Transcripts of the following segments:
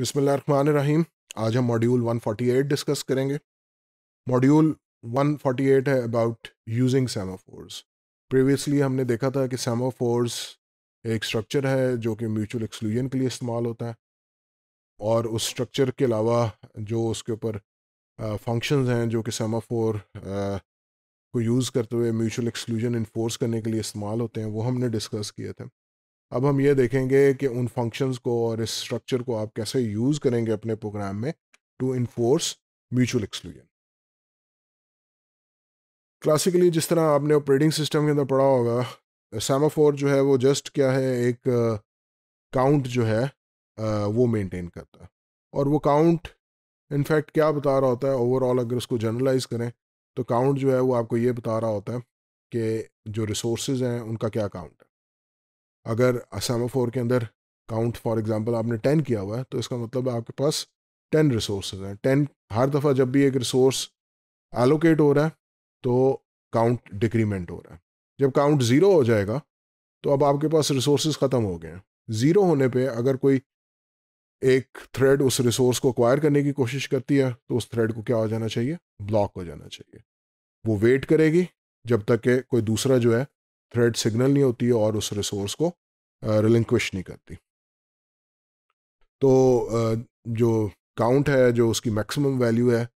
बिसमीम आज हम मॉड्यूल 148 डिस्कस करेंगे मॉड्यूल 148 है अबाउट यूजिंग सेमाफोर्स प्रीवियसली हमने देखा था कि सेमाफोर्स एक स्ट्रक्चर है जो कि म्यूचुअल एक्सक्लूजन के लिए इस्तेमाल होता है और उस स्ट्रक्चर के अलावा जो उसके ऊपर फंक्शंस हैं जो कि सेमाफोर को यूज़ करते हुए म्यूचुअल एक्सक्लूजन इन्फोर्स करने के लिए इस्तेमाल होते हैं वो हमने डिस्कस किए थे अब हम ये देखेंगे कि उन फंक्शंस को और इस स्ट्रक्चर को आप कैसे यूज़ करेंगे अपने प्रोग्राम में to enforce mutual exclusion classically जिस तरह आपने ऑपरेटिंग सिस्टम के अंदर पढ़ा होगा सेमाफोर जो है वो जस्ट क्या है एक काउंट uh, जो है uh, वो मेंटेन करता है और वो काउंट इनफैक्ट क्या बता रहा होता है ओवरऑल अगर उसको जनरलाइज करें तो काउंट जो है वो आपको ये बता रहा होता है कि जो रिसोर्सेज हैं उनका क्या काउंट है अगर सेमाफोर के अंदर काउंट फॉर एग्जांपल आपने टेन किया हुआ है तो इसका मतलब आपके पास टेन रिसोर्स हैं टेन हर दफ़ा जब भी एक रिसोर्स एलोकेट हो रहा है तो काउंट डिक्रीमेंट हो रहा है जब काउंट ज़ीरो हो जाएगा तो अब आपके पास रिसोर्स ख़त्म हो गए हैं ज़ीरो होने पे अगर कोई एक थ्रेड उस रिसोर्स को अक्वायर करने की कोशिश करती है तो उस थ्रेड को क्या हो जाना चाहिए ब्लॉक हो जाना चाहिए वो वेट करेगी जब तक के कोई दूसरा जो है थ्रेड सिग्नल नहीं होती है और उस रिसोर्स को रिलिंक्विश नहीं करती तो जो काउंट है जो उसकी मैक्सिमम वैल्यू है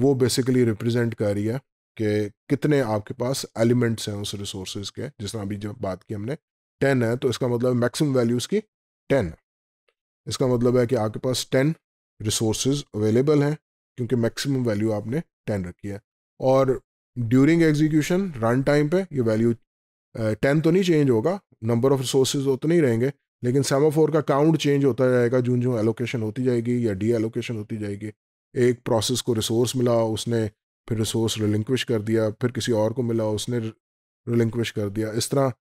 वो बेसिकली रिप्रेजेंट कर रही है कि कितने आपके पास एलिमेंट्स हैं उस रिसोर्स के जिस तरह अभी जब बात की हमने टेन है तो इसका मतलब मैक्सिमम वैल्यू उसकी टेन है इसका मतलब है कि आपके पास टेन रिसोर्स अवेलेबल हैं क्योंकि मैक्सिमम वैल्यू आपने टेन रखी है और ड्यूरिंग एग्जीक्यूशन रन टाइम पे ये वैल्यू टेन तो नहीं चेंज होगा नंबर ऑफ रिसोर्सेज उतने ही रहेंगे लेकिन सेमाफोर का काउंट चेंज होता जाएगा जून जो एलोकेशन होती जाएगी या डी एलोकेशन होती जाएगी एक प्रोसेस को रिसोर्स मिला उसने फिर रिसोर्स रिलिंक्विश कर दिया फिर किसी और को मिला उसने रिलिंक्विश कर दिया इस तरह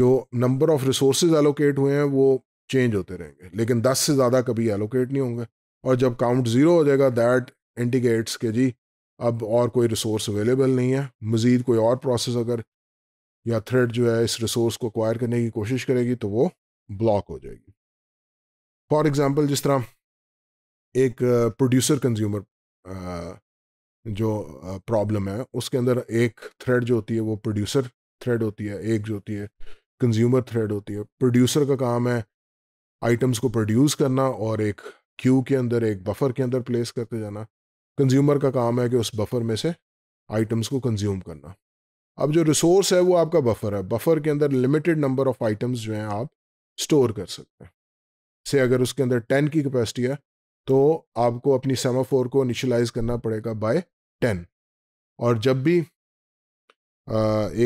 जो नंबर ऑफ रिसोर्सेज एलोकेट हुए हैं वो चेंज होते रहेंगे लेकिन दस से ज़्यादा कभी एलोकेट नहीं होंगे और जब काउंट ज़ीरो हो जाएगा दैट इंडिकेट्स के जी अब और कोई रिसोर्स अवेलेबल नहीं है मज़ीद कोई और प्रोसेस अगर या थ्रेड जो है इस रिसोर्स को अक्वायर करने की कोशिश करेगी तो वो ब्लॉक हो जाएगी फॉर एग्ज़ाम्पल जिस तरह एक प्रोड्यूसर कंज्यूमर जो प्रॉब्लम है उसके अंदर एक थ्रेड जो होती है वो प्रोड्यूसर थ्रेड होती है एक जो होती है कंज्यूमर थ्रेड होती है प्रोड्यूसर का काम है आइटम्स को प्रोड्यूस करना और एक क्यू के अंदर एक बफर के अंदर प्लेस करते जाना कंज्यूमर का काम है कि उस बफर में से आइटम्स को कंज्यूम करना अब जो रिसोर्स है वो आपका बफर है बफर के अंदर लिमिटेड नंबर ऑफ आइटम्स जो हैं आप स्टोर कर सकते हैं से अगर उसके अंदर टेन की कैपेसिटी है तो आपको अपनी सेमाफोर को इनिशलाइज करना पड़ेगा बाय टेन और जब भी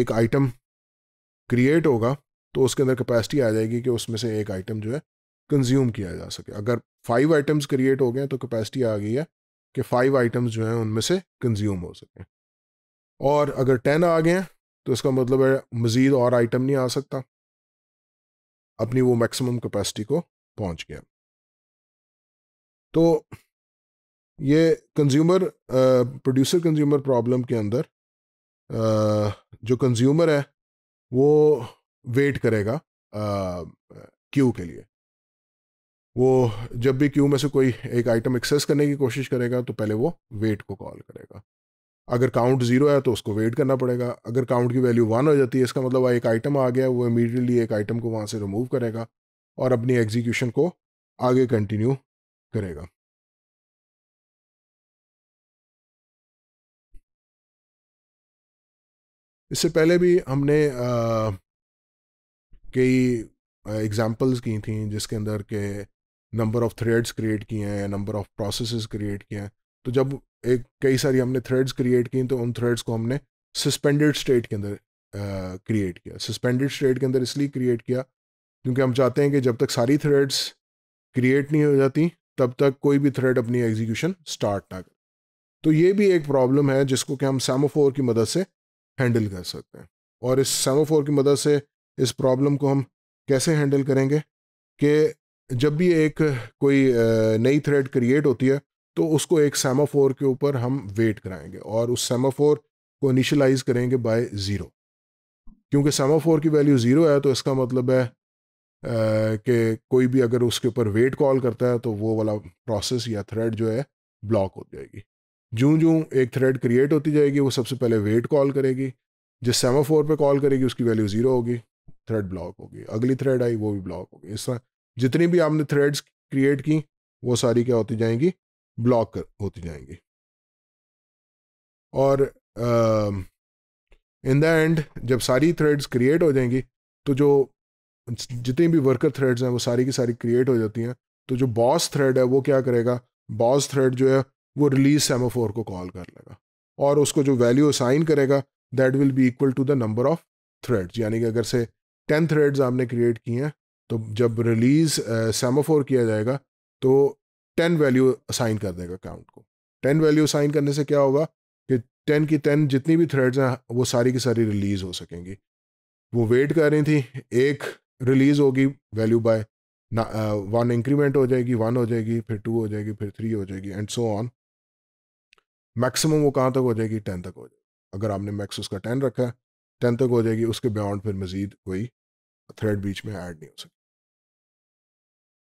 एक आइटम क्रिएट होगा तो उसके अंदर कैपेसिटी आ जाएगी कि उसमें से एक आइटम जो है कंज्यूम किया जा सके अगर फाइव आइटम्स क्रिएट हो गए तो कैपेसिटी आ गई है कि फाइव आइटम्स जो हैं उनमें से कंज्यूम हो सकें और अगर टेन आ गए तो इसका मतलब है मज़ीद और आइटम नहीं आ सकता अपनी वो मैक्सिमम कैपेसिटी को पहुंच गया तो ये कंज्यूमर प्रोड्यूसर कंज्यूमर प्रॉब्लम के अंदर आ, जो कंज्यूमर है वो वेट करेगा क्यू के लिए वो जब भी क्यू में से कोई एक आइटम एक्सेस करने की कोशिश करेगा तो पहले वो वेट को कॉल करेगा अगर काउंट जीरो है तो उसको वेट करना पड़ेगा अगर काउंट की वैल्यू वन हो जाती है इसका मतलब एक आइटम आ गया वो इमीडिएटली एक आइटम को वहाँ से रिमूव करेगा और अपनी एग्जीक्यूशन को आगे कंटिन्यू करेगा इससे पहले भी हमने कई एग्जांपल्स की थी जिसके अंदर के नंबर ऑफ थ्रेड्स क्रिएट किए हैं नंबर ऑफ प्रोसेसेस क्रिएट किए हैं तो जब एक कई सारी हमने थ्रेड्स क्रिएट की तो उन थ्रेड्स को हमने सस्पेंडेड स्टेट के अंदर क्रिएट किया सस्पेंडेड स्टेट के अंदर इसलिए क्रिएट किया क्योंकि हम चाहते हैं कि जब तक सारी थ्रेड्स क्रिएट नहीं हो जाती तब तक कोई भी थ्रेड अपनी एग्जीक्यूशन स्टार्ट ना करे तो ये भी एक प्रॉब्लम है जिसको कि हम सेमोफोर की मदद से हैंडल कर सकते हैं और इस सेमोफोर की मदद से इस प्रॉब्लम को हम कैसे हैंडल करेंगे कि जब भी एक कोई नई थ्रेड क्रिएट होती है तो उसको एक सेमाफोर के ऊपर हम वेट कराएंगे और उस सेमाफोर को इनिशलाइज करेंगे बाय ज़ीरो क्योंकि सेमाफोर की वैल्यू ज़ीरो है तो इसका मतलब है कि कोई भी अगर उसके ऊपर वेट कॉल करता है तो वो वाला प्रोसेस या थ्रेड जो है ब्लॉक हो जाएगी जूँ जूँ एक थ्रेड क्रिएट होती जाएगी वो सबसे पहले वेट कॉल करेगी जिस सेमाफोर पे कॉल करेगी उसकी वैल्यू ज़ीरो होगी थ्रेड ब्लॉक होगी अगली थ्रेड आई वो भी ब्लॉक होगी इस तरह जितनी भी आपने थ्रेड्स क्रिएट की वो सारी क्या होती जाएंगी ब्लॉक होती जाएंगी और इन द एंड जब सारी थ्रेड्स क्रिएट हो जाएंगी तो जो जितनी भी वर्कर थ्रेड्स हैं वो सारी की सारी क्रिएट हो जाती हैं तो जो बॉस थ्रेड है वो क्या करेगा बॉस थ्रेड जो है वो रिलीज सेमोफोर को कॉल कर लेगा और उसको जो वैल्यू असाइन करेगा that will be equal to the number of threads यानी कि अगर से टेन थ्रेड्स आपने क्रिएट किए हैं तो जब रिलीज़ सेमोफोर किया जाएगा तो टेन वैल्यू असाइन कर देगा काउंट को टेन वैल्यू असाइन करने से क्या होगा कि टेन की टेन जितनी भी थ्रेड्स हैं वो सारी की सारी रिलीज हो सकेंगी वो वेट कर रही थी एक रिलीज होगी वैल्यू बाय वन इंक्रीमेंट हो जाएगी वन हो जाएगी फिर टू हो जाएगी फिर थ्री हो जाएगी एंड सो ऑन मैक्सिमम वो कहाँ तक हो जाएगी टेन तक हो जाएगी अगर आपने मैक्स उसका टेन रखा है टेन तक हो जाएगी उसके बियॉन्ड फिर मज़ीद कोई थ्रेड बीच में ऐड नहीं हो सकती